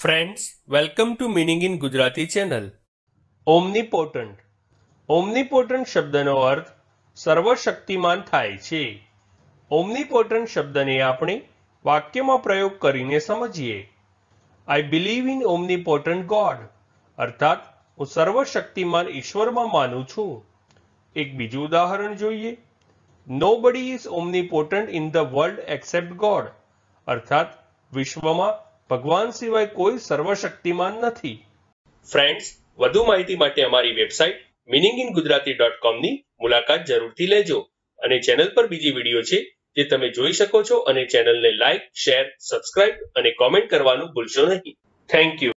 friends welcome to meaning in Gujarati channel omnipotent omnipotent શબ્દનો અર્થ સર્વશક્તિમાન થાય છે ઓમની પોર્ટન્ટ શબ્દને આપણે વાક્યમાં પ્રયોગ કરીને સમજીએ I believe in omnipotent God અર્થાત હું સર્વશક્તિમાન ઈશ્વરમાં માનું છું એક બીજું ઉદાહરણ જોઈએ nobody is omnipotent in the world except God અર્થાત વિશ્વમાં ભગવાન સિવાય કોઈ સર્વશક્તિમાન નથી ફ્રેન્ડ્સ વધુ માહિતી માટે અમારી website meaning in Gujarati dot કોમની મુલાકાત જરૂરથી લેજો અને ચેનલ પર બીજી વિડીયો છે જે તમે જોઈ શકો છો અને ચેનલને લાઇક શેર સબસ્ક્રાઇબ અને કોમેન્ટ કરવાનું ભૂલશો નહીં થેન્ક યુ